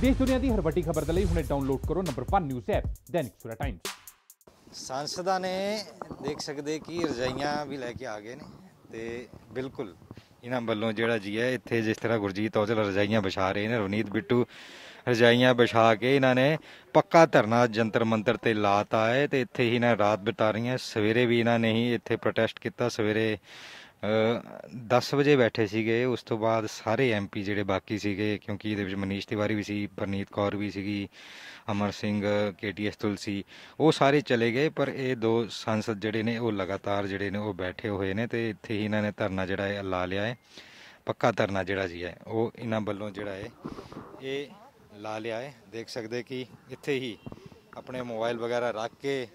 ਦੇਸ਼ ਦੁਨੀਆ ਦੀ ਹਰ ਵੱਡੀ ਖਬਰ ਦੇ ਲਈ ਹੁਣੇ ਡਾਊਨਲੋਡ ਕਰੋ ਨੰਬਰ 1 ਨਿਊਜ਼ ਐਪ ਦੈਨਿਕ ਸੁਰਾ ਟਾਈਮਸ ਸੰਸਦਾਂ ਨੇ ਦੇਖ ਸਕਦੇ ਕਿ ਰਜਾਈਆਂ ਵੀ ਲੈ ਕੇ ਆ ਗਏ ਨੇ ਤੇ ਬਿਲਕੁਲ ਇਹਨਾਂ ਵੱਲੋਂ ਜਿਹੜਾ ਜੀ ਹੈ ਇੱਥੇ ਜਿਸ ਤਰ੍ਹਾਂ ਗੁਰਜੀਤ ਔਜਲ ਰਜਾਈਆਂ ਵਿਛਾ ਰਹੇ ਨੇ ਰਵਨੀਤ ਬਿੱਟੂ ਰਜਾਈਆਂ ਵਿਛਾ ਕੇ ਇਹਨਾਂ ਨੇ ਪੱਕਾ ਧਰਨਾ ਜੰਤਰ ਮੰਤਰ ਤੇ ਲਾਤਾ ਹੈ ਤੇ ਇੱਥੇ ਹੀ ਨਾ ਰਾਤ ਬਿਤਾ ਰਹੀਆਂ ਸਵੇਰੇ ਵੀ ਇਹਨਾਂ ਨੇ ਹੀ ਇੱਥੇ ਪ੍ਰੋਟੈਸਟ ਕੀਤਾ ਸਵੇਰੇ 10 ਵਜੇ ਬੈਠੇ ਸੀਗੇ ਉਸ ਤੋਂ ਬਾਅਦ ਸਾਰੇ ਐਮਪੀ ਜਿਹੜੇ ਬਾਕੀ ਸੀਗੇ ਕਿਉਂਕਿ ਇਹਦੇ ਵਿੱਚ ਮਨੀਸ਼ ਤਿਵਾਰੀ ਵੀ ਸੀ ਪਰਨੀਤ ਕੌਰ ਵੀ ਸੀਗੀ ਅਮਰ ਸਿੰਘ ਕੇਟੀਐਸ ਤੁਲਸੀ ਉਹ ਸਾਰੇ ਚਲੇ ਗਏ ਪਰ ਇਹ ਦੋ ਸੰਸਦ ਜਿਹੜੇ ਨੇ ਉਹ ਲਗਾਤਾਰ ਜਿਹੜੇ ਨੇ ਉਹ ਬੈਠੇ ਹੋਏ ਨੇ ਤੇ ਇੱਥੇ ਹੀ ਇਹਨਾਂ ਨੇ ਧਰਨਾ ਜਿਹੜਾ ਹੈ ਲਾ ਲਿਆ ਹੈ ਪੱਕਾ ਧਰਨਾ ਜਿਹੜਾ ਜੀ ਹੈ ਉਹ ਇਹਨਾਂ ਵੱਲੋਂ ਜਿਹੜਾ ਹੈ ਇਹ ਲਾ ਲਿਆ ਹੈ ਦੇਖ ਸਕਦੇ ਕਿ ਇੱਥੇ ਹੀ ਆਪਣੇ ਮੋਬਾਈਲ ਵਗੈਰਾ ਰੱਖ ਕੇ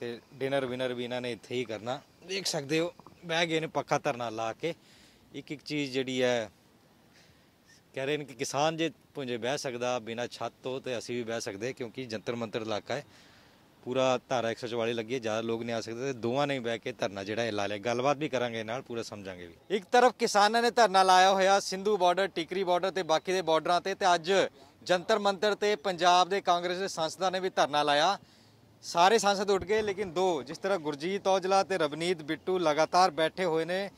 ਤੇ ਡਿਨਰ ਵਿਨਰ ਵੀ ਇਹਨਾਂ ਨੇ ਇੱਥੇ ਹੀ ਕਰਨਾ ਦੇਖ ਸਕਦੇ ਹੋ ਬਹਿ ਗਏ ਨੇ ਪੱਕਾ ਧਰਨਾ ਲਾ ਕੇ ਇੱਕ ਇੱਕ ਚੀਜ਼ ਜਿਹੜੀ ਹੈ ਕਹਿ ਰਹੇ ਨੇ ਕਿ ਕਿਸਾਨ ਜੇ ਪੁੰਜੇ ਬਹਿ ਸਕਦਾ ਬਿਨਾ ਛੱਤ ਤੋਂ ਤੇ ਅਸੀਂ ਵੀ ਬਹਿ ਸਕਦੇ ਕਿਉਂਕਿ ਜੰਤਰ ਮੰਤਰ ਇਲਾਕਾ ਹੈ ਪੂਰਾ ਧਾਰਾ 144 ਲੱਗੀ ਹੈ ਜ਼ਿਆਦਾ ਲੋਕ ਨਹੀਂ ਆ ਸਕਦੇ ਤੇ ਦੋਵਾਂ ਨੇ ਬਹਿ ਕੇ ਧਰਨਾ ਜਿਹੜਾ ਇਹ ਲਾ ਲਿਆ ਗੱਲਬਾਤ ਵੀ ਕਰਾਂਗੇ ਨਾਲ ਪੂਰਾ ਸਮਝਾਂਗੇ ਵੀ ਇੱਕ ਤਰਫ ਕਿਸਾਨਾਂ ਨੇ ਧਰਨਾ ਲਾਇਆ ਹੋਇਆ ਸਿੰਧੂ ਬਾਰਡਰ ਟਿਕਰੀ ਬਾਰਡਰ ਤੇ ਬਾਕੀ ਦੇ ਬਾਰਡਰਾਂ ਤੇ ਤੇ ਅੱਜ ਜੰਤਰ ਮੰਤਰ ਤੇ ਪੰਜਾਬ ਦੇ ਕਾਂਗਰਸ ਦੇ ਸੰਸਦਾਂ ਨੇ ਵੀ ਧਰਨਾ ਲਾਇਆ ਸਾਰੇ ਸੰਸਦ ਉੱਠ ਗਏ ਲੇਕਿਨ ਦੋ ਜਿਸ ਤਰ੍ਹਾਂ ਗੁਰਜੀਤ ਔਜਲਾ ਤੇ ਰਵਨੀਤ ਬਿੱਟੂ ਲਗਾਤਾਰ ਬੈਠੇ ਹੋਏ ਨੇ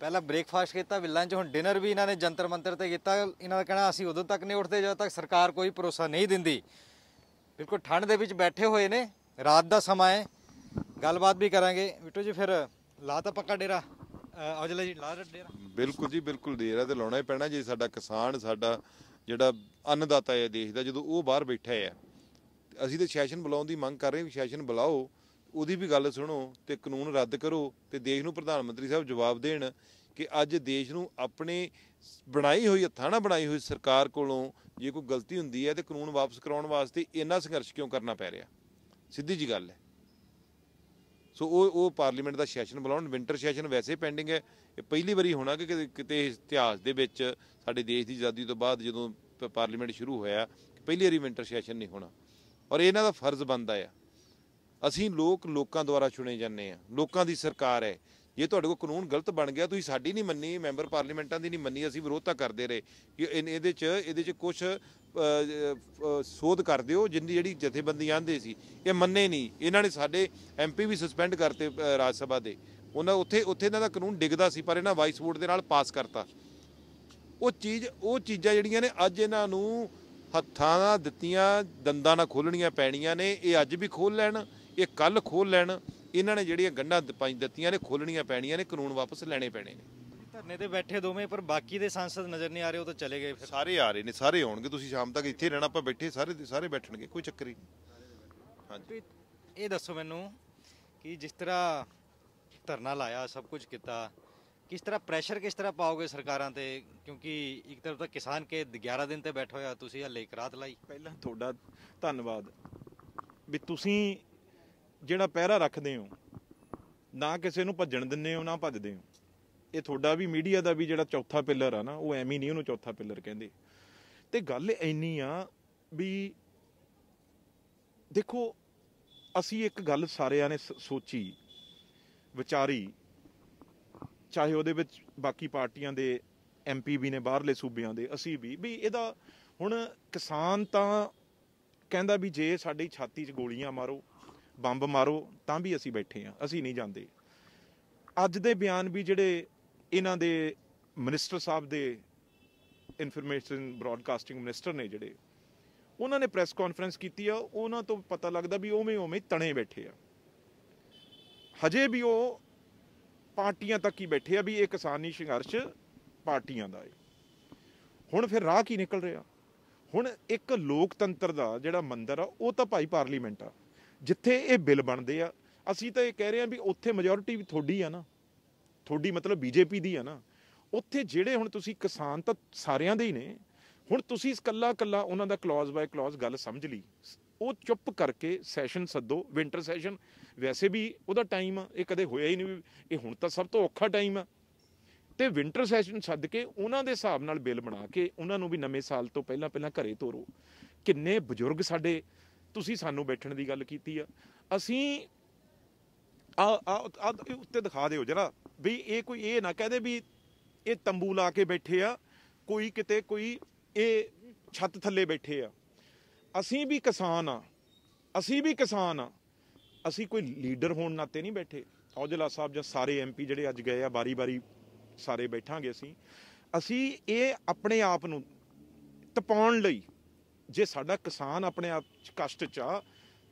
ਪਹਿਲਾਂ ਬ੍ਰੇਕਫਾਸਟ ਕੀਤਾ ਵੀ ਲੰਚ ਹੁਣ ਡਿਨਰ ਵੀ ਇਹਨਾਂ ਨੇ ਜੰਤਰ ਮੰਤਰ ਤੇ ਕੀਤਾ ਇਹਨਾਂ ਦਾ ਕਹਿਣਾ ਅਸੀਂ ਉਦੋਂ ਤੱਕ ਨਹੀਂ ਉੱਠਦੇ ਜਦੋਂ ਤੱਕ ਸਰਕਾਰ ਕੋਈ ਭਰੋਸਾ ਨਹੀਂ ਦਿੰਦੀ ਬਿਲਕੁਲ ਠੰਡ ਦੇ ਵਿੱਚ ਬੈਠੇ ਹੋਏ ਨੇ ਰਾਤ ਦਾ ਸਮਾਂ ਹੈ ਗੱਲਬਾਤ ਵੀ ਕਰਾਂਗੇ ਬਿੱਟੂ ਜੀ ਫਿਰ ਲਾ ਤਾਂ ਪੱਕਾ ਡੇਰਾ ਔਜਲਾ ਜੀ ਲਾ ਡੇਰਾ ਬਿਲਕੁਲ ਜੀ ਬਿਲਕੁਲ ਡੇਰਾ ਤੇ ਲਾਉਣਾ ਹੀ ਪੈਣਾ ਜੇ ਸਾਡਾ ਕਿਸਾਨ ਸਾਡਾ ਜਿਹੜਾ ਅੰਨਦਾਤਾ ਹੈ ਦੇਸ਼ ਦਾ ਜਦੋਂ ਉਹ ਬਾਹਰ ਬੈਠਾ ਹੈ ਅਸੀਂ ਤੇ ਸੈਸ਼ਨ ਬੁਲਾਉਣ ਦੀ ਮੰਗ ਕਰ ਰਹੇ ਹਾਂ ਸੈਸ਼ਨ ਬੁਲਾਓ ਉਹਦੀ ਵੀ ਗੱਲ ਸੁਣੋ ਤੇ ਕਾਨੂੰਨ ਰੱਦ ਕਰੋ ਤੇ ਦੇਸ਼ ਨੂੰ ਪ੍ਰਧਾਨ ਮੰਤਰੀ ਸਾਹਿਬ ਜਵਾਬ ਦੇਣ ਕਿ ਅੱਜ ਦੇਸ਼ ਨੂੰ ਆਪਣੇ ਬਣਾਈ ਹੋਈ ਹੱਥਾਂ ਨਾਲ ਬਣਾਈ ਹੋਈ ਸਰਕਾਰ ਕੋਲੋਂ ਜੇ ਕੋਈ ਗਲਤੀ ਹੁੰਦੀ ਹੈ ਤੇ ਕਾਨੂੰਨ ਵਾਪਸ ਕਰਾਉਣ ਵਾਸਤੇ ਇੰਨਾ ਸੰਘਰਸ਼ ਕਿਉਂ ਕਰਨਾ ਪੈ ਰਿਹਾ ਸਿੱਧੀ ਜੀ ਗੱਲ ਹੈ ਸੋ ਉਹ ਉਹ ਪਾਰਲੀਮੈਂਟ ਦਾ ਸੈਸ਼ਨ ਬੁਲਾਉਣ ਵਿੰਟਰ ਸੈਸ਼ਨ ਵੈਸੇ ਪੈਂਡਿੰਗ ਹੈ ਇਹ ਪਹਿਲੀ ਵਾਰੀ ਹੋਣਾ ਕਿ ਕਿਤੇ ਇਤਿਹਾਸ ਦੇ ਵਿੱਚ ਸਾਡੇ ਦੇਸ਼ ਦੀ ਆਜ਼ਾਦੀ ਤੋਂ ਬਾਅਦ ਜਦੋਂ ਪਾਰਲੀਮੈਂਟ ਸ਼ੁਰੂ ਹੋਇਆ ਪਹਿਲੀ ਵਾਰੀ ਵਿੰਟਰ ਸੈਸ਼ਨ ਨਹੀਂ ਹੋਣਾ ਔਰ ਇਹਨਾਂ ਦਾ ਫਰਜ਼ ਬਣਦਾ ਆ ਅਸੀਂ ਲੋਕ ਲੋਕਾਂ ਦੁਆਰਾ ਚੁਣੇ ਜਾਂਦੇ ਆ ਲੋਕਾਂ ਦੀ ਸਰਕਾਰ ਹੈ ਜੇ ਤੁਹਾਡੇ ਕੋਲ ਕਾਨੂੰਨ ਗਲਤ ਬਣ ਗਿਆ ਤੁਸੀਂ ਸਾਡੀ ਨਹੀਂ ਮੰਨੀ ਮੈਂਬਰ ਪਾਰਲੀਮੈਂਟਾਂ ਦੀ ਨਹੀਂ ਮੰਨੀ ਅਸੀਂ ਵਿਰੋਧ ਤਾਂ ਕਰਦੇ ਰਹੇ ਕਿ ਇਹਦੇ 'ਚ ਇਹਦੇ 'ਚ ਕੁਝ ਸੋਧ ਕਰ ਦਿਓ ਜਿੰਨੀ ਜਿਹੜੀ ਜਥੇਬੰਦੀ ਆਂਦੇ ਸੀ ਇਹ ਮੰਨੇ ਨਹੀਂ ਇਹਨਾਂ ਨੇ ਸਾਡੇ ਐਮਪੀ ਵੀ ਸਸਪੈਂਡ ਕਰਤੇ ਰਾਜ ਸਭਾ ਦੇ ਉਹਨਾਂ ਉੱਥੇ ਉੱਥੇ ਇਹਨਾਂ ਦਾ ਕਾਨੂੰਨ ਡਿੱਗਦਾ ਸੀ ਪਰ ਇਹਨਾਂ ਵਾਈਸ ਵੋਟ ਦੇ ਨਾਲ ਪਾਸ ਕਰਤਾ ਉਹ ਚੀਜ਼ ਉਹ ਚੀਜ਼ਾਂ ਜਿਹੜੀਆਂ ਨੇ ਅੱਜ ਇਹਨਾਂ ਨੂੰ ਹੱਥਾਂ ਨਾਲ ਦਿੱਤੀਆਂ ਦੰਦਾਂ ਨਾਲ ਖੋਲਣੀਆਂ ਪੈਣੀਆਂ ਨੇ ਇਹ ਅੱਜ ਵੀ ਖੋਲ ਲੈਣ ਇਹ ਕੱਲ ਖੋਲ ਲੈਣ ਇਹਨਾਂ ਨੇ ਜਿਹੜੀਆਂ ਗੰਢਾਂ ਪਾਈ ਦਿੱਤੀਆਂ ਨੇ ਖੋਲਣੀਆਂ ਪੈਣੀਆਂ ਨੇ ਕਾਨੂੰਨ ਵਾਪਸ ਲੈਣੇ ਪੈਣੇ ਨੇ ਧਰਨੇ ਤੇ ਬੈਠੇ ਦੋਵੇਂ ਪਰ ਬਾਕੀ ਦੇ ਸੰਸਦ ਨਜ਼ਰ ਨਹੀਂ ਆ ਰਹੇ ਉਹ ਤਾਂ ਚਲੇ ਗਏ ਸਾਰੇ ਆ ਰਹੇ ਨੇ ਸਾਰੇ ਆਉਣਗੇ ਤੁਸੀਂ ਸ਼ਾਮ ਤੱਕ ਇੱਥੇ ਰਹਿਣਾ ਆਪਾਂ ਬੈਠੇ ਸਾਰੇ ਦੇ ਸਾਰੇ ਬੈਠਣਗੇ ਕੋਈ ਚੱਕਰ ਨਹੀਂ ਹਾਂਜੀ ਇਹ ਦੱਸੋ ਮੈਨੂੰ ਕਿ ਜਿਸ ਤਰ੍ਹਾਂ ਧਰਨਾ ਲਾਇਆ ਸਭ ਕੁਝ ਕੀਤਾ ਕਿਸ ਤਰ੍ਹਾਂ ਪ੍ਰੈਸ਼ਰ ਕਿਸ ਤਰ੍ਹਾਂ ਪਾਓਗੇ ਸਰਕਾਰਾਂ ਤੇ ਕਿਉਂਕਿ ਇੱਕ ਤਰਫ ਤਾਂ ਕਿਸਾਨ ਕੇ 11 ਦਿਨ ਤੇ ਬੈਠ ਹੋਇਆ ਤੁਸੀਂ ਹਲੇ ਕਰਾਤ ਲਈ ਲਾਈ ਪਹਿਲਾਂ ਤੁਹਾਡਾ ਧੰਨਵਾਦ ਵੀ ਤੁਸੀਂ ਜਿਹੜਾ ਪਹਿਰਾ ਰੱਖਦੇ ਹੋ ਨਾ ਕਿਸੇ ਨੂੰ ਭੱਜਣ ਦਿੰਦੇ ਹੋ ਨਾ ਭੱਜਦੇ ਹੋ ਇਹ ਤੁਹਾਡਾ ਵੀ ਮੀਡੀਆ ਦਾ ਵੀ ਜਿਹੜਾ ਚੌਥਾ ਪਿੱਲਰ ਆ ਨਾ ਉਹ ਐਵੇਂ ਨਹੀਂ ਉਹਨੂੰ ਚੌਥਾ ਪਿੱਲਰ ਕਹਿੰਦੇ ਤੇ ਗੱਲ ਇੰਨੀ ਆ ਵੀ ਦੇਖੋ ਅਸੀਂ ਇੱਕ ਗੱਲ ਸਾਰਿਆਂ ਨੇ ਸੋਚੀ ਵਿਚਾਰੀ ਚਾਹੇ ਉਹਦੇ ਵਿੱਚ ਬਾਕੀ ਪਾਰਟੀਆਂ ਦੇ ਐਮਪੀ ਵੀ ਨੇ ਬਾਹਰਲੇ ਸੂਬਿਆਂ ਦੇ ਅਸੀਂ ਵੀ ਵੀ ਇਹਦਾ ਹੁਣ ਕਿਸਾਨ ਤਾਂ ਕਹਿੰਦਾ ਵੀ ਜੇ ਸਾਡੀ ਛਾਤੀ 'ਚ ਗੋਲੀਆਂ ਮਾਰੋ ਬੰਬ ਮਾਰੋ ਤਾਂ ਵੀ ਅਸੀਂ ਬੈਠੇ ਆ ਅਸੀਂ ਨਹੀਂ ਜਾਂਦੇ ਅੱਜ ਦੇ ਬਿਆਨ ਵੀ ਜਿਹੜੇ ਇਹਨਾਂ ਦੇ ਮਿਨਿਸਟਰ ਸਾਹਿਬ ਦੇ ਇਨਫੋਰਮੇਸ਼ਨ ਬ੍ਰਾਡਕਾਸਟਿੰਗ ਮਿਨਿਸਟਰ ਨੇ ਜਿਹੜੇ ਉਹਨਾਂ ਨੇ ਪ੍ਰੈਸ ਕਾਨਫਰੰਸ ਕੀਤੀ ਆ ਉਹਨਾਂ ਤੋਂ ਪਤਾ ਲੱਗਦਾ ਵੀ ਉਵੇਂ ਉਵੇਂ ਤਣੇ ਬੈਠੇ ਆ ਹਜੇ ਵੀ ਉਹ ਪਾਰਟੀਆਂ ਤੱਕ ਹੀ ਬੈਠੇ ਆ ਵੀ ਇਹ ਕਿਸਾਨੀ ਸੰਘਰਸ਼ ਪਾਰਟੀਆਂ ਦਾ ਹੈ ਹੁਣ ਫਿਰ ਰਾਹ ਕੀ ਨਿਕਲ ਰਿਹਾ ਹੁਣ ਇੱਕ ਲੋਕਤੰਤਰ ਦਾ ਜਿਹੜਾ ਮੰਦਰ ਆ ਉਹ ਤਾਂ ਭਾਈ ਪਾਰਲੀਮੈਂਟ ਆ ਜਿੱਥੇ ਇਹ ਬਿੱਲ ਬਣਦੇ ਆ ਅਸੀਂ ਤਾਂ ਇਹ ਕਹਿ ਰਹੇ ਆ ਵੀ ਉੱਥੇ ਮੈਜੋਰਿਟੀ ਵੀ ਥੋੜੀ ਆ ਨਾ ਥੋੜੀ ਮਤਲਬ ਬੀਜੇਪੀ ਦੀ ਆ ਨਾ ਉੱਥੇ ਜਿਹੜੇ ਹੁਣ ਤੁਸੀਂ ਕਿਸਾਨ ਤਾਂ ਸਾਰਿਆਂ ਦੇ ਹੀ ਨੇ ਹੁਣ ਤੁਸੀਂ ਇਕੱਲਾ ਇਕੱਲਾ ਉਹਨਾਂ ਦਾ ਕਲੌਜ਼ ਬਾਈ ਕਲੌਜ਼ ਗੱਲ ਸਮਝ ਲਈ ਉਹ ਚੁੱਪ ਕਰਕੇ ਸੈਸ਼ਨ ਸੱਦੋ ਵਿంటర్ ਸੈਸ਼ਨ ਵੈਸੇ ਵੀ ਉਹਦਾ ਟਾਈਮ ਆ ਇਹ ਕਦੇ ਹੋਇਆ ਹੀ ਨਹੀਂ ਇਹ ਹੁਣ ਤਾਂ ਸਭ ਤੋਂ ਔਖਾ ਟਾਈਮ ਆ ਤੇ ਵਿంటర్ ਸੈਸ਼ਨ ਸੱਦ ਕੇ ਉਹਨਾਂ ਦੇ ਹਿਸਾਬ ਨਾਲ ਬਿੱਲ ਬਣਾ ਕੇ ਉਹਨਾਂ ਨੂੰ ਵੀ ਨਵੇਂ ਸਾਲ ਤੋਂ ਪਹਿਲਾਂ ਪਹਿਲਾਂ ਘਰੇ ਤੋਰੋ ਕਿੰਨੇ ਬਜ਼ੁਰਗ ਸਾਡੇ ਤੁਸੀਂ ਸਾਨੂੰ ਬੈਠਣ ਦੀ ਗੱਲ ਕੀਤੀ ਆ ਅਸੀਂ ਆ ਆ ਉੱਤੇ ਦਿਖਾ ਦਿਓ ਜਰਾ ਵੀ ਇਹ ਕੋਈ ਇਹ ਨਾ ਕਹਦੇ ਵੀ ਇਹ ਤੰਬੂ ਲਾ ਕੇ ਬੈਠੇ ਆ ਕੋਈ ਕਿਤੇ ਕੋਈ ਇਹ ਛੱਤ ਥੱਲੇ ਬੈਠੇ ਆ ਅਸੀਂ ਵੀ ਕਿਸਾਨ ਆ ਅਸੀਂ ਵੀ ਕਿਸਾਨ ਆ ਅਸੀਂ ਕੋਈ ਲੀਡਰ ਹੋਣ ਨਾਤੇ ਨਹੀਂ ਬੈਠੇ ਔਜਲਾ ਸਾਹਿਬ ਜਾਂ ਸਾਰੇ ਐਮਪੀ ਜਿਹੜੇ ਅੱਜ ਗਏ ਆ ਬਾਰੀ-ਬਾਰੀ ਸਾਰੇ ਬੈਠਾਂਗੇ ਅਸੀਂ ਅਸੀਂ ਇਹ ਆਪਣੇ ਆਪ ਨੂੰ ਤਪਾਉਣ ਲਈ ਜੇ ਸਾਡਾ ਕਿਸਾਨ ਆਪਣੇ ਆਪ ਚ ਕਸ਼ਟ ਚ ਆ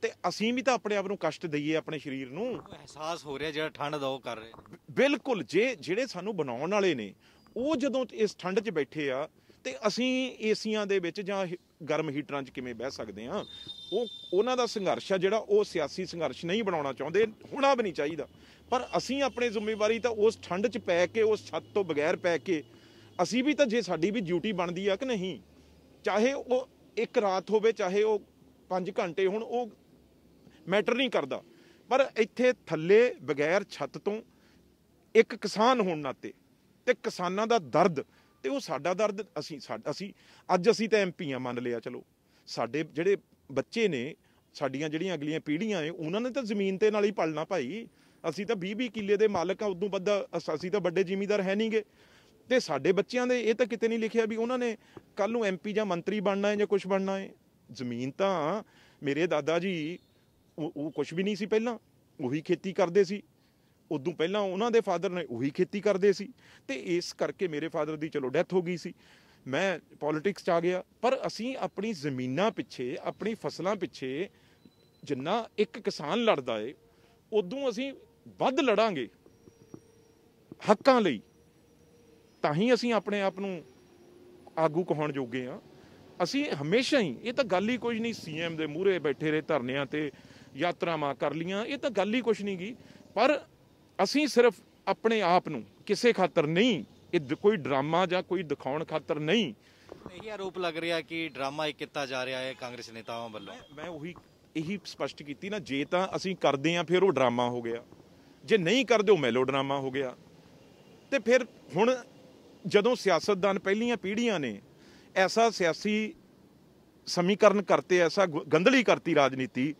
ਤੇ ਅਸੀਂ ਵੀ ਤਾਂ ਆਪਣੇ ਆਪ ਨੂੰ ਕਸ਼ਟ ਦਈਏ ਆਪਣੇ ਸਰੀਰ ਨੂੰ ਅਹਿਸਾਸ ਹੋ ਰਿਹਾ ਜਿਹੜਾ ਠੰਡ ਦਾ ਉਹ ਕਰ ਰਹੇ ਬਿਲਕੁਲ ਜੇ ਜਿਹੜੇ ਸਾਨੂੰ ਬਣਾਉਣ ਵਾਲੇ ਨੇ ਉਹ ਜਦੋਂ ਇਸ ਠੰਡ 'ਚ ਬੈਠੇ ਆ ਤੇ ਅਸੀਂ ਏਸੀਆਂ ਦੇ ਵਿੱਚ ਜਾਂ ਗਰਮ ਹੀਟਰਾਂ 'ਚ ਕਿਵੇਂ ਬਹਿ ਸਕਦੇ ਆ ਉਹ ਉਹਨਾਂ ਦਾ ਸੰਘਰਸ਼ ਆ ਜਿਹੜਾ ਉਹ ਸਿਆਸੀ ਸੰਘਰਸ਼ ਨਹੀਂ ਬਣਾਉਣਾ ਚਾਹੁੰਦੇ ਹੋਣਾ ਵੀ ਨਹੀਂ ਚਾਹੀਦਾ ਪਰ ਅਸੀਂ ਆਪਣੇ ਜ਼ਿੰਮੇਵਾਰੀ ਤਾਂ ਉਸ ਠੰਡ 'ਚ ਪੈ ਕੇ ਉਸ ਛੱਤ ਤੋਂ ਬਗੈਰ ਪੈ ਕੇ ਅਸੀਂ ਵੀ ਤਾਂ ਜੇ ਸਾਡੀ ਵੀ ਡਿਊਟੀ ਬਣਦੀ ਆ ਕਿ ਨਹੀਂ ਚਾਹੇ ਉਹ ਇੱਕ ਰਾਤ ਹੋਵੇ ਚਾਹੇ ਉਹ 5 ਘੰਟੇ ਹੁਣ ਉਹ ਮੈਟਰ ਨਹੀਂ ਕਰਦਾ ਪਰ ਇੱਥੇ ਥੱਲੇ ਬਗੈਰ ਛੱਤ ਤੋਂ ਇੱਕ ਕਿਸਾਨ ਹੋਣ ਨਾਤੇ ਤੇ ਕਿਸਾਨਾਂ ਦਾ ਦਰਦ ਤੇ ਉਹ ਸਾਡਾ ਦਰਦ ਅਸੀਂ ਅਸੀਂ ਅੱਜ ਅਸੀਂ ਤਾਂ ਐਮਪੀ ਆ ਮੰਨ ਲਿਆ ਚਲੋ ਸਾਡੇ ਜਿਹੜੇ ਬੱਚੇ ਨੇ ਸਾਡੀਆਂ ਜਿਹੜੀਆਂ ਅਗਲੀਆਂ ਪੀੜ੍ਹੀਆਂ ਨੇ ਉਹਨਾਂ ਨੇ ਤਾਂ ਜ਼ਮੀਨ ਤੇ ਨਾਲ ਹੀ ਪਲਣਾ ਭਾਈ ਅਸੀਂ ਤਾਂ 20-20 ਕਿੱਲੇ ਦੇ ਮਾਲਕ ਆ ਉਦੋਂ ਵੱਧ ਅਸੀਂ ਤਾਂ ਵੱਡੇ ਜ਼ਿਮੀਂਦਾਰ ਹੈ ਨਹੀਂਗੇ ਤੇ ਸਾਡੇ ਬੱਚਿਆਂ ਦੇ ਇਹ ਤਾਂ ਕਿਤੇ ਨਹੀਂ ਲਿਖਿਆ ਵੀ ਉਹਨਾਂ ਨੇ ਕੱਲ ਨੂੰ ਐਮਪੀ ਜਾਂ ਮੰਤਰੀ ਬਣਨਾ ਹੈ ਜਾਂ ਕੁਝ ਬਣਨਾ ਹੈ ਜ਼ਮੀਨ ਤਾਂ ਮੇਰੇ ਦਾਦਾ ਜੀ ਉਹ ਕੁਝ ਵੀ ਨਹੀਂ ਸੀ ਪਹਿਲਾਂ ਉਹੀ ਖੇਤੀ ਕਰਦੇ ਸੀ ਉਦੋਂ ਪਹਿਲਾਂ ਉਹਨਾਂ ਦੇ ਫਾਦਰ ਨੇ ਉਹੀ ਖੇਤੀ ਕਰਦੇ ਸੀ ਤੇ ਇਸ ਕਰਕੇ ਮੇਰੇ ਫਾਦਰ ਦੀ ਚਲੋ ਡੈਥ ਹੋ ਗਈ ਸੀ ਮੈਂ ਪੋਲਿਟਿਕਸ 'ਚ ਆ ਗਿਆ ਪਰ ਅਸੀਂ ਆਪਣੀ ਜ਼ਮੀਨਾਂ ਪਿੱਛੇ ਆਪਣੀ ਫਸਲਾਂ ਪਿੱਛੇ ਜਿੰਨਾ ਇੱਕ ਕਿਸਾਨ ਲੜਦਾ ਏ ਉਦੋਂ ਅਸੀਂ ਵੱਧ ਲੜਾਂਗੇ ਹੱਕਾਂ ਲਈ ਤਾਂ ਹੀ ਅਸੀਂ ਆਪਣੇ ਆਪ ਨੂੰ ਆਗੂ ਕਹਾਉਣ ਜੋਗੇ ਆ ਅਸੀਂ ਹਮੇਸ਼ਾ ਹੀ ਇਹ ਤਾਂ ਗੱਲ ਹੀ ਕੁਝ ਨਹੀਂ ਸੀਐਮ ਦੇ ਮੂਹਰੇ ਬੈਠੇ ਰਹੇ ਧਰਨਿਆਂ ਤੇ ਯਾਤਰਾਵਾਂ ਕਰ ਲੀਆਂ ਇਹ ਤਾਂ ਗੱਲ ਹੀ ਕੁਝ ਨਹੀਂ ਗਈ ਪਰ ਅਸੀਂ ਸਿਰਫ ਆਪਣੇ ਆਪ ਨੂੰ ਕਿਸੇ ਖਾਤਰ ਨਹੀਂ ਇਹ ਕੋਈ ਡਰਾਮਾ ਜਾਂ ਕੋਈ ਦਿਖਾਉਣ ਖਾਤਰ ਨਹੀਂ ਇਹ ਆਰੋਪ ਲੱਗ ਰਿਹਾ ਕਿ ਡਰਾਮਾ ਹੀ ਕੀਤਾ ਜਾ ਰਿਹਾ ਹੈ ਕਾਂਗਰਸ ਨੇਤਾਵਾਂ ਵੱਲੋਂ ਮੈਂ ਉਹੀ ਇਹੀ ਸਪਸ਼ਟ ਕੀਤੀ ਨਾ ਜੇ ਤਾਂ ਅਸੀਂ ਕਰਦੇ ਆ ਫਿਰ ਉਹ ਡਰਾਮਾ ਹੋ ਗਿਆ ਜੇ ਨਹੀਂ ਕਰਦੇ ਉਹ ਡਰਾਮਾ ਹੋ ਗਿਆ ਤੇ ਫਿਰ ਹੁਣ ਜਦੋਂ ਸਿਆਸਤਦਾਨ ਪਹਿਲੀਆਂ ਪੀੜ੍ਹੀਆਂ ਨੇ ਐਸਾ ਸਿਆਸੀ ਸਮੀਕਰਨ ਕਰਤੇ ਐਸਾ ਗੰਦਲੀ ਕਰਤੀ ਰਾਜਨੀਤੀ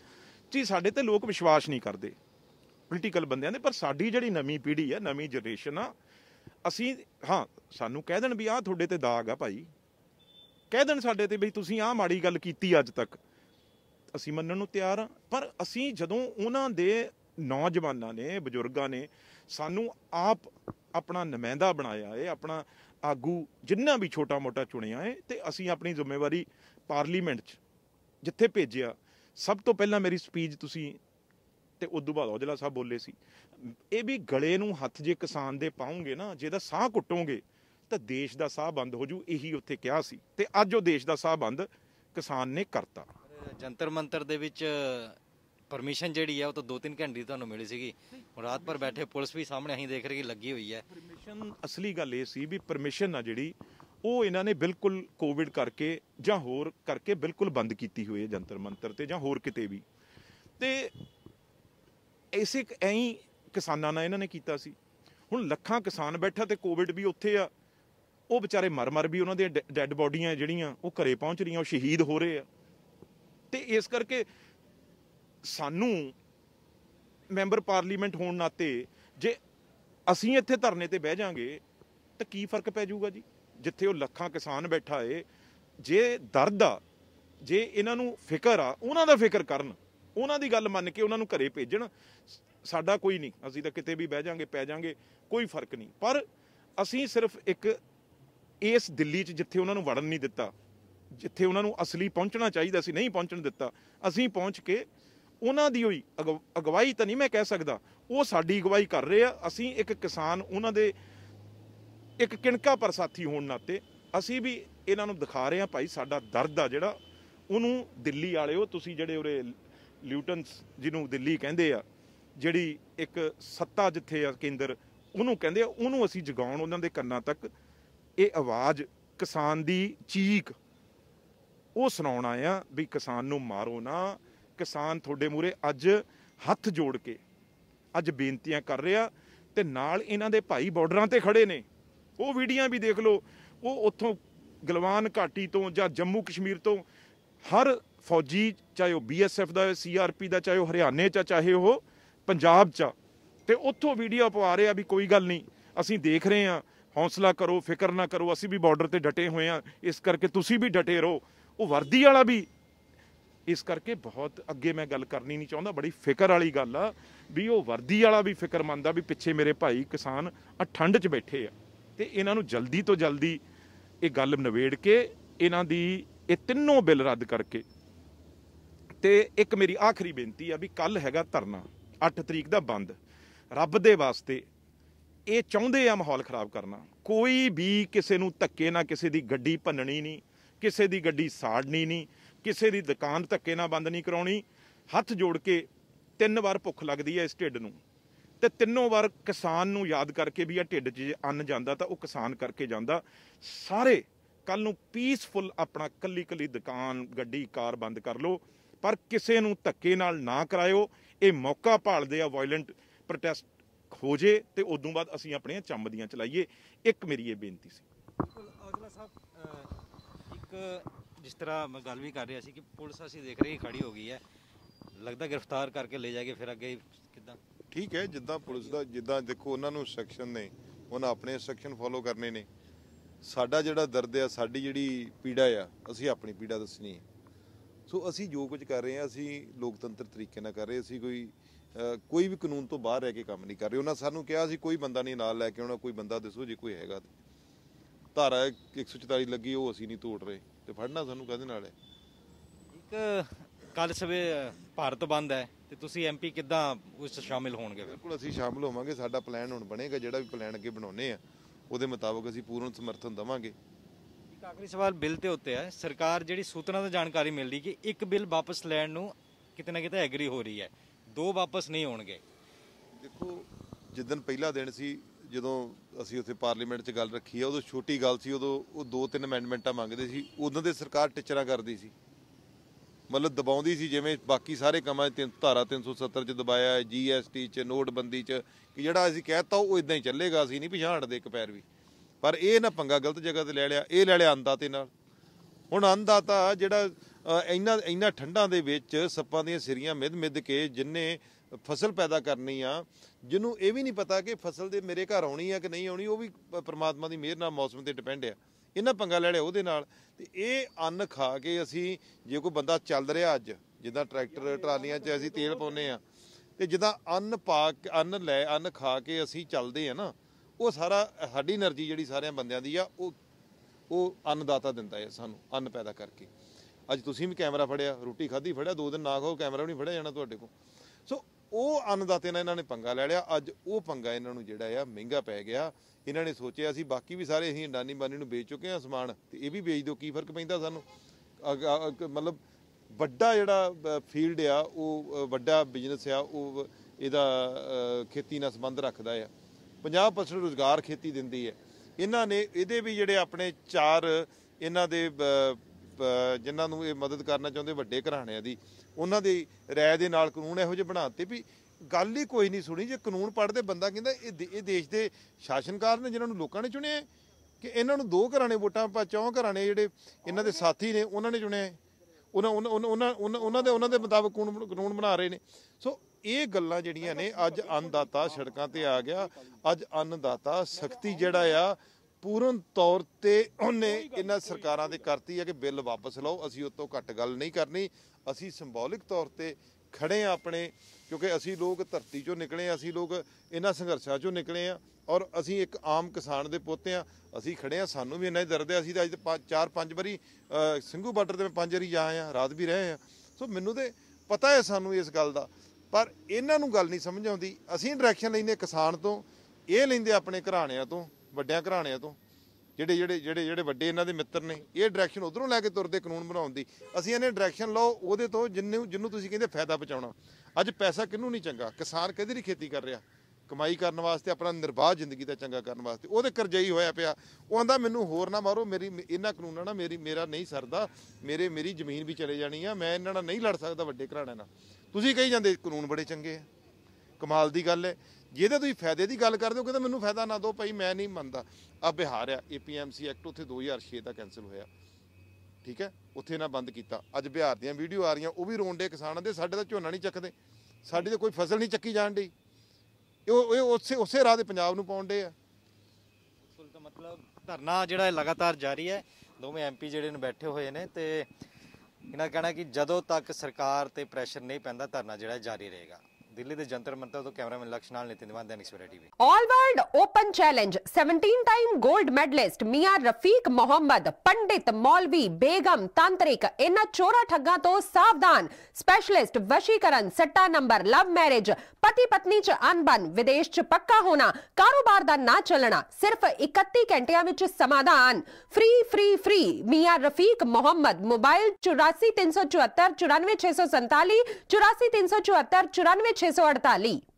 ਜੀ ਸਾਡੇ ਤੇ ਲੋਕ ਵਿਸ਼ਵਾਸ ਨਹੀਂ ਕਰਦੇ ਪੋਲੀਟੀਕਲ ਬੰਦਿਆਂ ਦੇ ਪਰ ਸਾਡੀ ਜਿਹੜੀ ਨਵੀਂ ਪੀੜ੍ਹੀ ਹੈ ਨਵੀਂ ਜਨਰੇਸ਼ਨ ਆ ਅਸੀਂ ਹਾਂ ਸਾਨੂੰ ਕਹਿ ਦੇਣ ਵੀ ਆਹ ਤੁਹਾਡੇ ਤੇ ਦਾਗ ਆ ਭਾਈ ਕਹਿ ਦੇਣ ਸਾਡੇ ਤੇ ਵੀ ਤੁਸੀਂ ਆਹ ਮਾੜੀ ਗੱਲ ਕੀਤੀ ਅੱਜ ਤੱਕ ਅਸੀਂ ਮੰਨਣ ਨੂੰ ਤਿਆਰ ਆ ਪਰ ਅਸੀਂ ਜਦੋਂ ਉਹਨਾਂ ਦੇ ਨੌਜਵਾਨਾਂ ਨੇ ਬਜ਼ੁਰਗਾਂ ਨੇ ਸਾਨੂੰ ਆਪ ਆਪਣਾ ਨਮਾਇੰਦਾ ਬਣਾਇਆ ਏ ਆਪਣਾ ਆਗੂ ਜਿੰਨਾ ਵੀ ਛੋਟਾ-ਮੋਟਾ ਚੁਣਿਆ ਏ ਤੇ ਅਸੀਂ ਆਪਣੀ ਜ਼ਿੰਮੇਵਾਰੀ ਪਾਰਲੀਮੈਂਟ 'ਚ ਜਿੱਥੇ ਭੇਜਿਆ ਸਭ ਤੋਂ ਪਹਿਲਾਂ ਮੇਰੀ ਸਪੀਚ ਤੁਸੀਂ ਤੇ ਉਸ ਤੋਂ ਬਾਅਦ ਔਜਲਾ ਸਾਹਿਬ ਬੋਲੇ ਸੀ ਇਹ ਵੀ ਗਲੇ ਨੂੰ ਹੱਥ ਜੇ ਕਿਸਾਨ ਦੇ ਪਾਉਂਗੇ ਨਾ ਜਿਹਦਾ ਸਾਹ ਕੁੱਟੋਗੇ ਤਾਂ ਦੇਸ਼ ਦਾ ਸਾਹ ਬੰਦ ਹੋ ਜੂ ਇਹੀ ਉੱਥੇ ਕਿਹਾ ਸੀ ਤੇ ਅੱਜ ਉਹ ਦੇਸ਼ ਦਾ ਸਾਹ ਬੰਦ ਕਿਸਾਨ ਨੇ ਕਰਤਾ ਜੰਤਰ ਮੰਤਰ ਦੇ ਵਿੱਚ ਪਰਮਿਸ਼ਨ ਜਿਹੜੀ ਹੈ ਉਹ ਤਾਂ 2-3 ਘੰਟੇ ਦੀ ਤੁਹਾਨੂੰ ਮਿਲੀ ਸੀਗੀ ਰਾਤ ਪਰ ਬੈਠੇ ਪੁਲਿਸ ਵੀ ਸਾਹਮਣੇ ਅਸੀਂ ਦੇਖ ਰਹੇ ਕਿ ਲੱਗੀ ਹੋਈ ਹੈ ਪਰਮਿਸ਼ਨ ਅਸਲੀ ਗੱਲ ਇਹ ਸੀ ਵੀ ਪਰਮਿਸ਼ਨ ਆ ਜਿਹੜੀ ਉਹ ਇਹਨਾਂ ਨੇ ਬਿਲਕੁਲ ਕੋਵਿਡ ਕਰਕੇ ਜਾਂ ਹੋਰ ਕਰਕੇ ਬਿਲਕੁਲ ਬੰਦ ਕੀਤੀ ਹੋਈ ਹੈ ਜੰਤਰ ਮੰਤਰ ਤੇ ਜਾਂ ਹੋਰ ਕਿਤੇ ਵੀ ਤੇ ਐਸੇ ਐਂ ਕਿਸਾਨਾਂ ਨਾਲ ਇਹਨਾਂ ਨੇ ਕੀਤਾ ਸੀ ਹੁਣ ਲੱਖਾਂ ਕਿਸਾਨ ਬੈਠਾ ਤੇ ਕੋਵਿਡ ਵੀ ਉੱਥੇ ਆ ਉਹ ਵਿਚਾਰੇ ਮਰ-ਮਰ ਵੀ ਉਹਨਾਂ ਦੇ ਡੈੱਡ ਬਾਡੀਆਂ ਜਿਹੜੀਆਂ ਉਹ ਘਰੇ ਪਹੁੰਚ ਰਹੀਆਂ ਉਹ ਸ਼ਹੀਦ ਹੋ ਰਹੇ ਆ ਤੇ ਇਸ ਕਰਕੇ ਸਾਨੂੰ ਮੈਂਬਰ ਪਾਰਲੀਮੈਂਟ ਹੋਣ ਨਾਤੇ ਜੇ ਅਸੀਂ ਇੱਥੇ ਧਰਨੇ ਤੇ ਬਹਿ ਜਾਾਂਗੇ ਤਾਂ ਕੀ ਫਰਕ ਪੈ ਜਾਊਗਾ ਜੀ ਜਿੱਥੇ ਉਹ ਲੱਖਾਂ ਕਿਸਾਨ ਬੈਠਾ ਏ ਜੇ ਦਰਦ ਆ ਜੇ ਇਹਨਾਂ ਨੂੰ ਫਿਕਰ ਆ ਉਹਨਾਂ ਦਾ ਫਿਕਰ ਕਰਨ ਉਹਨਾਂ ਦੀ ਗੱਲ ਮੰਨ ਕੇ ਉਹਨਾਂ ਨੂੰ ਘਰੇ ਭੇਜਣ ਸਾਡਾ ਕੋਈ ਨਹੀਂ ਅਸੀਂ ਤਾਂ ਕਿਤੇ ਵੀ ਬਹਿ ਜਾਾਂਗੇ ਪੈ ਜਾਾਂਗੇ ਕੋਈ ਫਰਕ ਨਹੀਂ ਪਰ ਅਸੀਂ ਸਿਰਫ ਇੱਕ ਇਸ ਦਿੱਲੀ 'ਚ ਜਿੱਥੇ ਉਹਨਾਂ ਨੂੰ ਵੜਨ ਨਹੀਂ ਦਿੱਤਾ ਜਿੱਥੇ ਉਹਨਾਂ ਨੂੰ ਅਸਲੀ ਪਹੁੰਚਣਾ ਚਾਹੀਦਾ ਸੀ ਨਹੀਂ ਪਹੁੰਚਣ ਦਿੱਤਾ ਅਸੀਂ ਪਹੁੰਚ ਕੇ ਉਹਨਾਂ ਦੀ ਹੋਈ ਅਗਵਾਈ ਤਾਂ ਨਹੀਂ ਮੈਂ ਕਹਿ ਸਕਦਾ ਉਹ ਸਾਡੀ ਅਗਵਾਈ ਕਰ ਰਹੇ ਆ ਅਸੀਂ ਇੱਕ ਕਿਸਾਨ ਉਹਨਾਂ ਦੇ ਇੱਕ ਕਿਣਕਾ ਪਰ ਸਾਥੀ ਹੋਣ ਨਾਤੇ ਅਸੀਂ ਵੀ ਇਹਨਾਂ ਨੂੰ ਦਿਖਾ ਰਹੇ ਆ ਭਾਈ ਸਾਡਾ ਦਰਦ ਆ ਜਿਹੜਾ ਉਹਨੂੰ ਦਿੱਲੀ ਵਾਲਿਓ ਤੁਸੀਂ ਜਿਹੜੇ ਉਰੇ ਲਿਊਟਨਸ ਜਿਹਨੂੰ ਦਿੱਲੀ ਕਹਿੰਦੇ ਆ ਜਿਹੜੀ ਇੱਕ ਸੱਤਾ ਜਿੱਥੇ ਆ ਕੇਂਦਰ ਉਹਨੂੰ ਕਹਿੰਦੇ ਆ ਉਹਨੂੰ ਅਸੀਂ ਜਗਾਉਣ ਉਹਨਾਂ ਦੇ ਕੰਨਾਂ ਤੱਕ ਇਹ ਆਵਾਜ਼ ਕਿਸਾਨ ਦੀ ਚੀਕ ਉਹ ਸੁਣਾਉਣਾ ਆ ਵੀ ਕਿਸਾਨ ਨੂੰ ਮਾਰੋ ਨਾ ਕਿਸਾਨ ਤੁਹਾਡੇ ਮੂਰੇ ਅੱਜ ਹੱਥ ਜੋੜ ਕੇ ਅੱਜ ਬੇਨਤੀਆਂ ਕਰ ਰਿਹਾ ਤੇ ਨਾਲ ਇਹਨਾਂ ਦੇ ਭਾਈ ਬਾਰਡਰਾਂ ਤੇ ਖੜੇ ਨੇ ਉਹ ਵੀਡੀਆਂ ਵੀ ਦੇਖ ਲਓ ਉਹ ਉੱਥੋਂ ਗਲਵਾਨ ਘਾਟੀ ਤੋਂ ਜਾਂ ਜੰਮੂ ਕਸ਼ਮੀਰ ਤੋਂ ਹਰ ਫੌਜੀ ਚਾਹੇ ਉਹ ਬੀਐਸਐਫ ਦਾ ਸੀਆਰਪੀ ਦਾ ਚਾਹੇ ਉਹ ਹਰਿਆਣੇ ਚ ਚਾਹੇ ਉਹ ਪੰਜਾਬ ਚ ਤੇ ਉੱਥੋਂ ਵੀਡੀਓ ਪਵਾ ਰਹੇ ਆ ਵੀ ਕੋਈ ਗੱਲ ਨਹੀਂ ਅਸੀਂ ਦੇਖ ਰਹੇ ਆ ਹੌਸਲਾ ਕਰੋ ਫਿਕਰ ਨਾ ਕਰੋ ਅਸੀਂ ਵੀ ਬਾਰਡਰ ਤੇ ਡਟੇ ਹੋਏ ਆ ਇਸ ਕਰਕੇ ਤੁਸੀਂ ਵੀ ਡਟੇ ਰਹੋ ਉਹ ਵਰਦੀ ਵਾਲਾ ਵੀ ਇਸ ਕਰਕੇ ਬਹੁਤ ਅੱਗੇ ਮੈਂ ਗੱਲ ਕਰਨੀ ਨਹੀਂ ਚਾਹੁੰਦਾ ਬੜੀ ਫਿਕਰ ਵਾਲੀ ਗੱਲ ਆ ਵੀ ਉਹ ਵਰਦੀ ਵਾਲਾ ਵੀ ਫਿਕਰਮੰਦ ਆ ਵੀ ਪਿੱਛੇ ਮੇਰੇ ਭਾਈ ਕਿਸਾਨ ਆ ਠੰਡ 'ਚ ਬੈਠੇ ਆ ਤੇ ਇਹਨਾਂ ਨੂੰ ਜਲਦੀ ਤੋਂ ਜਲਦੀ ਇਹ ਗੱਲ ਨਵੇੜ ਕੇ ਇਹਨਾਂ ਦੀ ਇਹ ਤਿੰਨੋਂ ਬਿੱਲ ਰੱਦ ਕਰਕੇ ਤੇ ਇੱਕ ਮੇਰੀ ਆਖਰੀ ਬੇਨਤੀ ਆ ਵੀ ਕੱਲ ਹੈਗਾ ਧਰਨਾ 8 ਤਰੀਕ ਦਾ ਬੰਦ ਰੱਬ ਦੇ ਵਾਸਤੇ ਇਹ ਚਾਹੁੰਦੇ ਆ ਮਾਹੌਲ ਖਰਾਬ ਕਰਨਾ ਕੋਈ ਵੀ ਕਿਸੇ ਨੂੰ ਧੱਕੇ ਨਾ ਕਿਸੇ ਦੀ ਗੱਡੀ ਭੰਨਣੀ ਨਹੀਂ ਕਿਸੇ ਦੀ ਗੱਡੀ ਸਾੜਨੀ ਨਹੀਂ ਕਿਸੇ ਦੀ ਦੁਕਾਨ ਧੱਕੇ ਨਾ ਬੰਦ ਨਹੀਂ ਕਰਾਉਣੀ ਹੱਥ ਜੋੜ ਕੇ ਤਿੰਨ ਵਾਰ ਭੁੱਖ ਲੱਗਦੀ ਹੈ ਇਸ ਢਿੱਡ ਨੂੰ ਤੇ ਤਿੰਨੋਂ ਵਾਰ ਕਿਸਾਨ ਨੂੰ ਯਾਦ ਕਰਕੇ ਵੀ ਇਹ ਢਿੱਡ 'ਚ ਅੰਨ ਜਾਂਦਾ ਤਾਂ ਉਹ ਕਿਸਾਨ ਕਰਕੇ ਜਾਂਦਾ ਸਾਰੇ ਕੱਲ ਨੂੰ ਪੀਸਫੁਲ ਆਪਣਾ ਕੱਲੀ ਕੱਲੀ ਦੁਕਾਨ ਗੱਡੀ ਕਾਰ ਬੰਦ ਕਰ ਲਓ ਪਰ ਕਿਸੇ ਨੂੰ ਧੱਕੇ ਨਾਲ ਨਾ ਕਰਾਇਓ ਇਹ ਮੌਕਾ ਭਾਲਦੇ ਆ ਵਾਇਲੈਂਟ ਪ੍ਰੋਟੈਸਟ ਹੋ ਜੇ ਤੇ ਉਦੋਂ ਬਾਅਦ ਅਸੀਂ ਆਪਣੀਆਂ ਚੰਮਦੀਆਂ ਚਲਾਈਏ ਇੱਕ ਮੇਰੀ ਇਹ ਬੇਨਤੀ ਸੀ ਔਜਲਾ ਸਾਹਿਬ ਇੱਕ ਜਿਸ ਤਰ੍ਹਾਂ ਮੈਂ ਗੱਲ ਵੀ ਕਰ ਰਿਹਾ ਸੀ ਕਿ ਪੁਲਿਸ ਅਸੀਂ ਦੇਖ ਰਹੀ ਖੜੀ ਹੋ ਗਈ ਹੈ ਲੱਗਦਾ ਗ੍ਰਿਫਤਾਰ ਕਰਕੇ ਲੈ ਜਾਗੇ ਫਿਰ ਅੱਗੇ ਕਿੱਦਾਂ ਠੀਕ ਹੈ ਜਿੱਦਾਂ ਪੁਲਿਸ ਦਾ ਜਿੱਦਾਂ ਦੇਖੋ ਉਹਨਾਂ ਨੂੰ ਸੈਕਸ਼ਨ ਨੇ ਉਹਨਾਂ ਆਪਣੇ ਸੈਕਸ਼ਨ ਫੋਲੋ ਕਰਨੇ ਨੇ ਸਾਡਾ ਜਿਹੜਾ ਦਰਦ ਆ ਸਾਡੀ ਜਿਹੜੀ ਪੀੜਾ ਆ ਅਸੀਂ ਆਪਣੀ ਪੀੜਾ ਦੱਸਣੀ ਹੈ ਸੋ ਅਸੀਂ ਜੋ ਕੁਝ ਕਰ ਰਹੇ ਹਾਂ ਅਸੀਂ ਲੋਕਤੰਤਰ ਤਰੀਕੇ ਨਾਲ ਕਰ ਰਹੇ ਅਸੀਂ ਕੋਈ ਕੋਈ ਵੀ ਕਾਨੂੰਨ ਤੋਂ ਬਾਹਰ ਰਹਿ ਕੇ ਕੰਮ ਨਹੀਂ ਕਰ ਰਹੇ ਉਹਨਾਂ ਸਾਨੂੰ ਕਿਹਾ ਸੀ ਕੋਈ ਬੰਦਾ ਨਹੀਂ ਨਾਲ ਲੈ ਕੇ ਆਉਣਾ ਕੋਈ ਬੰਦਾ ਦੱਸੋ ਜੇ ਕੋਈ ਹੈਗਾ ਧਾਰਾ 144 ਲੱਗੀ ਉਹ ਅਸੀਂ ਨਹੀਂ ਤੋੜ ਰਹੇ ਤੇ ਫੜਨਾ ਸਾਨੂੰ ਕਦੇ ਨਾਲ ਹੈ ਇੱਕ ਕੱਲ ਸਵੇ ਭਾਰਤ ਬੰਦ ਹੈ ਤੇ ਤੁਸੀਂ ਐਮਪੀ ਕਿੱਦਾਂ ਉਸ ਵਿੱਚ ਸ਼ਾਮਿਲ ਹੋਣਗੇ ਬਿਲਕੁਲ ਅਸੀਂ ਸ਼ਾਮਿਲ ਹੋਵਾਂਗੇ ਸਾਡਾ ਪਲਾਨ ਹੁਣ ਬਣੇਗਾ ਜਿਹੜਾ ਵੀ ਪਲਾਨ ਅੱਗੇ ਬਣਾਉਨੇ ਆ ਉਹਦੇ ਮੁਤਾਬਕ ਅਸੀਂ ਪੂਰਨ ਸਮਰਥਨ ਦਵਾਂਗੇ ਆਖਰੀ ਸਵਾਲ ਬਿੱਲ ਤੇ ਉੱਤੇ ਹੈ ਸਰਕਾਰ ਜਿਹੜੀ ਸੂਤਰਾਂ ਤੋਂ ਜਾਣਕਾਰੀ ਮਿਲਦੀ ਕਿ ਇੱਕ ਬਿੱਲ ਵਾਪਸ ਲੈਣ ਨੂੰ ਕਿਤੇ ਨਾ ਕਿਤੇ ਐਗਰੀ ਹੋ ਰਹੀ ਹੈ ਦੋ ਵਾਪਸ ਨਹੀਂ ਹੋਣਗੇ ਦੇਖੋ ਜਿੱਦਨ ਪਹਿਲਾ ਦਿਨ ਸੀ ਜਦੋਂ ਅਸੀਂ ਉੱਥੇ ਪਾਰਲੀਮੈਂਟ 'ਚ ਗੱਲ ਰੱਖੀ ਆ ਉਦੋਂ ਛੋਟੀ ਗੱਲ ਸੀ ਉਦੋਂ ਉਹ ਦੋ ਤਿੰਨ ਅਮੈਂਡਮੈਂਟਾਂ ਮੰਗਦੇ ਸੀ ਉਦੋਂ ਦੇ ਸਰਕਾਰ ਟਿਚਰਾ ਕਰਦੀ ਸੀ ਮਤਲਬ ਦਬਾਉਂਦੀ ਸੀ ਜਿਵੇਂ ਬਾਕੀ ਸਾਰੇ ਕੰਮਾਂ 'ਚ ਧਾਰਾ 370 'ਚ ਦਬਾਇਆ ਜੀਐਸਟੀ 'ਚ ਨੋਟਬੰਦੀ 'ਚ ਕਿ ਜਿਹੜਾ ਅਸੀਂ ਕਹਿਤਾ ਉਹ ਇਦਾਂ ਹੀ ਚੱਲੇਗਾ ਅਸੀਂ ਨਹੀਂ ਪਛਾਣਦੇ ਇੱਕ ਪੈਰ ਵੀ ਪਰ ਇਹ ਨਾ ਪੰਗਾ ਗਲਤ ਜਗ੍ਹਾ ਤੇ ਲੈ ਲਿਆ ਇਹ ਲੈ ਲਿਆ ਅੰਦਾ ਤੇ ਨਾਲ ਹੁਣ ਅੰਦਾ ਤਾਂ ਜਿਹੜਾ ਇੰਨਾ ਇੰਨਾ ਠੰਡਾਂ ਦੇ ਵਿੱਚ ਸੱਪਾਂ ਦੀਆਂ ਸਿਰੀਆਂ ਮਿੱਧ ਮਿੱਧ ਕੇ ਜਿੰਨੇ ਫਸਲ ਪੈਦਾ ਕਰਨੀ ਆ ਜਿਹਨੂੰ ਇਹ ਵੀ ਨਹੀਂ ਪਤਾ ਕਿ ਫਸਲ ਦੇ ਮੇਰੇ ਘਰ ਆਉਣੀ ਆ ਕਿ ਨਹੀਂ ਆਉਣੀ ਉਹ ਵੀ ਪ੍ਰਮਾਤਮਾ ਦੀ ਮਿਹਰ ਨਾਲ ਮੌਸਮ ਤੇ ਡਿਪੈਂਡ ਆ ਇਹਨਾਂ ਪੰਗਾ ਲੈ ਲਿਆ ਉਹਦੇ ਨਾਲ ਤੇ ਇਹ ਅੰਨ ਖਾ ਕੇ ਅਸੀਂ ਜੇ ਕੋਈ ਬੰਦਾ ਚੱਲ ਰਿਹਾ ਅੱਜ ਜਿੱਦਾਂ ਟਰੈਕਟਰ ਟਰਾਲੀਆਂ 'ਚ ਅਸੀਂ ਤੇਲ ਪਾਉਨੇ ਆ ਤੇ ਜਿੱਦਾਂ ਅੰਨ ਪਾ ਅੰਨ ਲੈ ਅੰਨ ਖਾ ਕੇ ਅਸੀਂ ਚੱਲਦੇ ਆ ਨਾ ਉਹ ਸਾਰਾ ਸਾਡੀ એનર્ਜੀ ਜਿਹੜੀ ਸਾਰਿਆਂ ਬੰਦਿਆਂ ਦੀ ਆ ਉਹ ਉਹ ਅੰਨਦਾਤਾ ਦਿੰਦਾ ਹੈ ਸਾਨੂੰ ਅੰਨ ਪੈਦਾ ਕਰਕੇ ਅੱਜ ਤੁਸੀਂ ਵੀ ਕੈਮਰਾ ਫੜਿਆ ਰੋਟੀ ਖਾਧੀ ਫੜਿਆ ਦੋ ਦਿਨ ਨਾ ਖਾਓ ਕੈਮਰਾ ਵੀ ਨਹੀਂ ਫੜਿਆ ਜਾਣਾ ਤੁਹਾਡੇ ਕੋਲ ਸੋ ਉਹ ਅੰਨਦਾਤੇ ਨਾਲ ਇਹਨਾਂ ਨੇ ਪੰਗਾ ਲੈ ਲਿਆ ਅੱਜ ਉਹ ਪੰਗਾ ਇਹਨਾਂ ਨੂੰ ਜਿਹੜਾ ਆ ਮਹਿੰਗਾ ਪੈ ਗਿਆ ਇਹਨਾਂ ਨੇ ਸੋਚਿਆ ਸੀ ਬਾਕੀ ਵੀ ਸਾਰੇ ਅਸੀਂ ਅੰਡਾਨੀ ਬਾਨੀ ਨੂੰ ਵੇਚ ਚੁੱਕੇ ਆ ਸਮਾਨ ਤੇ ਇਹ ਵੀ ਵੇਚ ਦਿਓ ਕੀ ਫਰਕ ਪੈਂਦਾ ਸਾਨੂੰ ਮਤਲਬ ਵੱਡਾ ਜਿਹੜਾ ਫੀਲਡ ਆ ਉਹ ਵੱਡਾ ਬਿਜ਼ਨਸ ਆ ਉਹ ਇਹਦਾ ਖੇਤੀ ਨਾਲ ਸੰਬੰਧ ਰੱਖਦਾ ਆ 50% ਰੋਜ਼ਗਾਰ ਖੇਤੀ ਦਿੰਦੀ ਹੈ ਇਹਨਾਂ ਨੇ ਇਹਦੇ ਵੀ ਜਿਹੜੇ ਆਪਣੇ ਚਾਰ ਇਹਨਾਂ ਦੇ ਜਿਨ੍ਹਾਂ ਨੂੰ ਇਹ ਮਦਦ ਕਰਨਾ ਚਾਹੁੰਦੇ ਵੱਡੇ ਘਰਾਣਿਆਂ ਦੀ ਉਹਨਾਂ ਦੀ ਰਾਏ ਦੇ ਨਾਲ ਕਾਨੂੰਨ ਇਹੋ ਜਿਹੇ ਬਣਾਤੇ ਵੀ ਗੱਲ ਹੀ ਕੋਈ ਨਹੀਂ ਸੁਣੀ ਜੇ ਕਾਨੂੰਨ ਪੜਦੇ ਬੰਦਾ ਕਹਿੰਦਾ ਇਹ ਇਹ ਦੇਸ਼ ਦੇ ਸ਼ਾਸਨਕਾਰ ਨੇ ਜਿਨ੍ਹਾਂ ਨੂੰ ਲੋਕਾਂ ਨੇ ਚੁਣਿਆ ਕਿ ਇਹਨਾਂ ਨੂੰ ਦੋ ਘਰਾਣੇ ਵੋਟਾਂ ਪਾ ਚੌਂ ਘਰਾਣੇ ਜਿਹੜੇ ਇਹਨਾਂ ਦੇ ਸਾਥੀ ਨੇ ਉਹਨਾਂ ਨੇ ਚੁਣਿਆ ਉਹਨਾਂ ਉਹਨਾਂ ਉਹਨਾਂ ਉਹਨਾਂ ਦੇ ਉਹਨਾਂ ਦੇ ਮੁਤਾਬਕ ਕਾਨੂੰਨ ਬਣਾ ਰਹੇ ਨੇ ਸੋ ਇਹ ਗੱਲਾਂ ਜਿਹੜੀਆਂ ਨੇ ਅੱਜ ਅੰਨਦਾਤਾ ਸੜਕਾਂ ਤੇ ਆ ਗਿਆ ਅੱਜ ਅੰਨਦਾਤਾ ਸ਼ਕਤੀ ਜਿਹੜਾ ਆ ਪੂਰਨ ਤੌਰ ਤੇ ਉਹਨੇ ਇਹਨਾਂ ਸਰਕਾਰਾਂ ਦੇ ਕਰਤੀ ਹੈ ਕਿ ਬਿੱਲ ਵਾਪਸ ਲਓ ਅਸੀਂ ਉਤੋਂ ਘੱਟ ਗੱਲ ਨਹੀਂ ਕਰਨੀ ਅਸੀਂ ਸਿੰਬੋਲਿਕ ਤੌਰ ਤੇ ਖੜੇ ਆ ਆਪਣੇ ਕਿਉਂਕਿ ਅਸੀਂ ਲੋਕ ਧਰਤੀ ਚੋਂ ਨਿਕਲੇ ਆ ਅਸੀਂ ਲੋਕ ਇਹਨਾਂ ਸੰਘਰਸ਼ਾਂ ਚੋਂ ਨਿਕਲੇ ਆ ਔਰ ਅਸੀਂ ਇੱਕ ਆਮ ਕਿਸਾਨ ਦੇ ਪੋਤੇ ਆ ਅਸੀਂ ਖੜੇ ਆ ਸਾਨੂੰ ਵੀ ਇੰਨਾ ਹੀ ਦਰਦ ਹੈ ਅਸੀਂ ਤਾਂ ਅੱਜ ਚਾਰ ਪੰਜ ਵਾਰੀ ਸਿੰਘੂ ਬਾਰਡਰ ਤੇ ਮੈਂ ਪੰਜ ਵਾਰੀ ਜਾ ਆਇਆ ਰਾਤ ਵੀ ਰਹੇ ਆ ਸੋ ਮੈਨੂੰ ਤੇ ਪਤਾ ਹੈ ਸਾਨੂੰ ਇਸ ਗੱਲ ਦਾ ਪਰ ਇਹਨਾਂ ਨੂੰ ਗੱਲ ਨਹੀਂ ਸਮਝ ਆਉਂਦੀ ਅਸੀਂ ਡਾਇਰੈਕਸ਼ਨ ਲੈਨੇ ਕਿਸਾਨ ਤੋਂ ਇਹ ਲੈਂਦੇ ਆਪਣੇ ਘਰਾਣਿਆਂ ਤੋਂ ਵੱਡਿਆਂ ਘਰਾਣਿਆਂ ਤੋਂ ਜਿਹੜੇ ਜਿਹੜੇ ਜਿਹੜੇ ਜਿਹੜੇ ਵੱਡੇ ਇਹਨਾਂ ਦੇ ਮਿੱਤਰ ਨੇ ਇਹ ਡਾਇਰੈਕਸ਼ਨ ਉਧਰੋਂ ਲੈ ਕੇ ਤੁਰਦੇ ਕਾਨੂੰਨ ਬਣਾਉਣ ਦੀ ਅਸੀਂ ਇਹਨੇ ਡਾਇਰੈਕਸ਼ਨ ਲਓ ਉਹਦੇ ਤੋਂ ਜਿੰਨੂੰ ਜਿੰਨੂੰ ਤੁਸੀਂ ਕਹਿੰਦੇ ਫਾਇਦਾ ਪਹੁੰਚਾਉਣਾ ਅੱਜ ਪੈਸਾ ਕਿੰਨੂੰ ਨਹੀਂ ਚੰਗਾ ਕਿਸਾਨ ਕਿਹਦੇ ਨਹੀਂ ਖੇਤੀ ਕਰ ਰਿਹਾ ਕਮਾਈ ਕਰਨ ਵਾਸਤੇ ਆਪਣਾ ਨਿਰਵਾਹ ਜ਼ਿੰਦਗੀ ਦਾ ਚੰਗਾ ਕਰਨ ਵਾਸਤੇ ਉਹਦੇ ਕਰਜਈ ਹੋਇਆ ਪਿਆ ਉਹ ਆਂਦਾ ਮੈਨੂੰ ਹੋਰ ਨਾ ਮਾਰੋ ਮੇਰੀ ਇਹਨਾਂ ਕਾਨੂੰਨਾਂ ਨਾਲ ਮੇਰੀ ਮੇਰਾ ਨਹੀਂ ਸਰਦਾ ਮੇਰੇ ਮੇਰੀ ਜ਼ਮੀਨ ਵੀ ਚਲੇ ਜਾਣੀ ਆ ਮੈਂ ਇਹਨਾਂ ਨਾਲ ਨਹੀਂ ਲੜ ਸਕਦਾ ਵੱਡੇ ਘਰਾਣਿਆਂ ਨਾਲ ਤੁਸੀਂ ਕਹੀ ਜਾਂਦੇ ਕਾਨੂੰਨ ਬੜੇ ਚੰਗੇ ਆ ਕਮਾਲ ਦੀ ਗੱਲ ਹੈ ਜਿਹਦੇ ਤੁਸੀਂ ਫਾਇਦੇ ਦੀ ਗੱਲ ਕਰਦੇ ਹੋ ਕਹਿੰਦੇ ਮੈਨੂੰ ਫਾਇਦਾ ਨਾ ਦਿਓ ਭਾਈ ਮੈਂ ਨਹੀਂ ਮੰਨਦਾ ਆ ਬਿਹਾਰ ਆ ਏਪੀਐਮਸੀ ਐਕਟ ਉੱਥੇ 2006 ਦਾ ਕੈਨਸਲ ਹੋਇਆ ਠੀਕ ਹੈ ਉੱਥੇ ਨਾ ਬੰਦ ਕੀਤਾ ਅੱਜ ਬਿਹਾਰ ਦੀਆਂ ਵੀਡੀਓ ਆ ਰਹੀਆਂ ਉਹ ਵੀ ਰੋਂਡੇ ਕਿਸਾਨਾਂ ਦੇ ਸਾਡੇ ਦਾ ਝੋਨਾ ਨਹੀਂ ਚੱਕਦੇ ਸਾਡੀ ਤਾਂ ਕੋਈ ਫਸਲ ਨਹੀਂ ਚੱਕੀ ਜਾਣ ਦੀ ਉਹ ਉਹ ਉਸੇ ਉਸੇ ਰਾਹ ਦੇ ਪੰਜਾਬ ਨੂੰ ਪਾਉਣ ਦੇ ਆ ਮਤਲਬ ਧਰਨਾ ਜਿਹੜਾ ਲਗਾਤਾਰ ਜਾਰੀ ਹੈ ਦੋਵੇਂ ਐਮਪੀ ਜਿਹੜੇ ਨੇ ਬੈਠੇ ਹੋਏ ਨੇ ਤੇ ਇਹਨਾਂ ਕਹਿਣਾ ਕਿ ਜਦੋਂ ਤੱਕ ਸਰਕਾਰ ਤੇ ਪ੍ਰੈਸ਼ਰ ਨਹੀਂ ਪੈਂਦਾ ਧਰਨਾ ਜਿਹੜਾ ਜਾਰੀ ਰਹੇਗਾ दिल्ली ਦੇ जंतर मंतर तो ਕੈਮਰਾਮੈਨ ਲਕਸ਼ ਨਾਲ Nitin Diwan Dainik Savera TV all world open challenge 17 time gold medalist मियां रफीक मोहम्मद पंडित मौलवी बेगम तांत्रिक इन चोरा ठगा तो सावधान स्पेशलिस्ट वशीकरण सट्टा नंबर लव मैरिज पति पत्नी च अनबन विदेश च पक्का होना कारोबार दा ना चलना सिर्फ 31 ਘੰਟਿਆਂ ਵਿੱਚ ਸਮਾਧਾਨ फ्री फ्री ਫ੍ਰੀ ਮੀਆਂ ਰਫੀਕ ਮੁਹੰਮਦ ਮੋਬਾਈਲ 8434494647 84374 94374 648